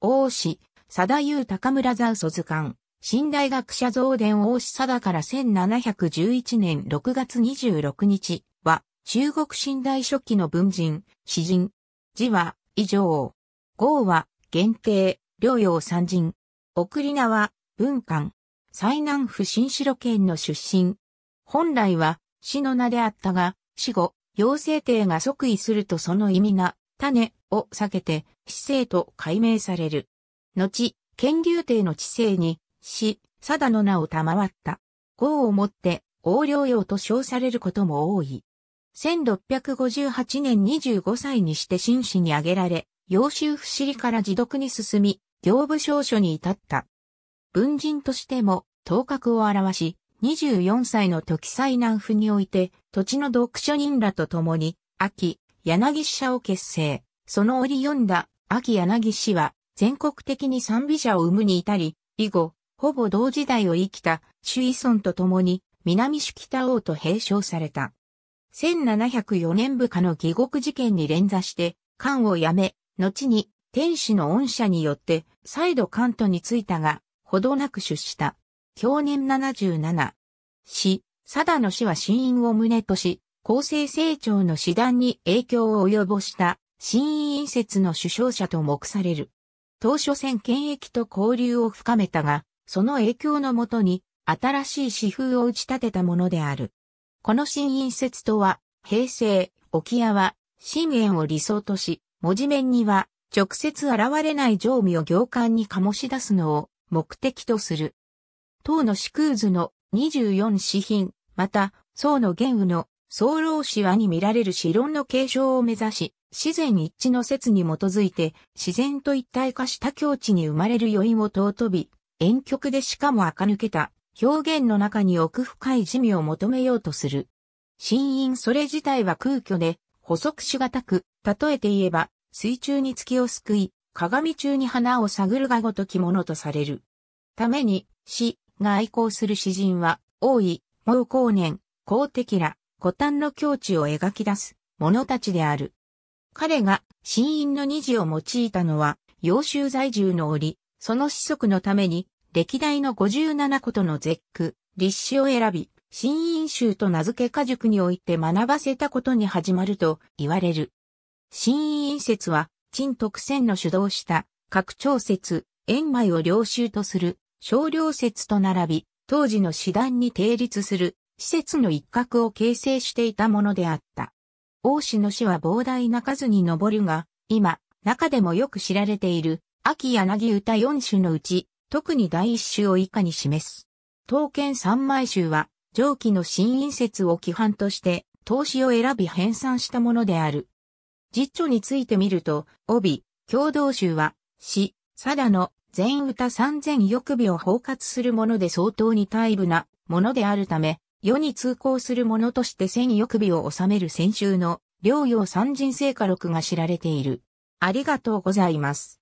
王子、貞優高村ザ祖図鑑、新大学者増伝王子貞から1711年6月26日は、中国新大初期の文人、詩人、字は、以上。号は、限定、領洋三人。送り名は、文官。最南府新城県の出身。本来は、死の名であったが、死後、妖精帝が即位するとその意味な、種を避けて、市政と改名される。後、剣竜帝の知政に、し、貞の名を賜った。号をもって、横領用と称されることも多い。1658年25歳にして紳士に挙げられ、幼衆不思議から自読に進み、行部少書に至った。文人としても、頭角を表し、24歳の時災難府において、土地の読書人らと共に、秋、柳社を結成。その折読んだ、秋柳氏は、全国的に賛美者を生むに至り、以後、ほぼ同時代を生きた、朱依尊と共に、南朱北王と併称された。1704年部下の義獄事件に連座して、官を辞め、後に、天使の恩赦によって、再度関東に着いたが、ほどなく出した。享年77。死、定の死は死因を旨とし、公正成長の手段に影響を及ぼした新委員説の首相者と目される。当初戦権益と交流を深めたが、その影響のもとに新しい詩風を打ち立てたものである。この新陰説とは、平成、沖縄、新縁を理想とし、文字面には直接現れない常味を行間に醸し出すのを目的とする。唐の四空図の24詩品、また、宋の玄武の僧老子はに見られる子論の継承を目指し、自然一致の説に基づいて、自然と一体化した境地に生まれる余韻を尊び、遠曲でしかも垢抜けた表現の中に奥深い地味を求めようとする。新因それ自体は空虚で、補足しがたく、例えて言えば、水中に月をすくい、鏡中に花を探るがごときものとされる。ために、死が愛好する詩人は、多い、う、光年、公的ら、古丹の境地を描き出す者たちである。彼が新印の二次を用いたのは、幼州在住の折、その子息のために、歴代の57個との絶句、立史を選び、新印集と名付け家塾において学ばせたことに始まると言われる。新印説は、陳徳仙の主導した拡張説、円米を領収とする、少量説と並び、当時の師団に定立する施設の一角を形成していたものであった。大子の死は膨大な数に上るが、今、中でもよく知られている、秋柳歌四種のうち、特に第一種を以下に示す。刀剣三枚集は、上記の新印説を規範として、投資を選び編纂したものである。実著についてみると、帯、共同集は、詩、定の全歌三千欲尾を包括するもので相当に大部なものであるため、世に通行する者として戦欲美を収める先週の、療養三人聖火録が知られている。ありがとうございます。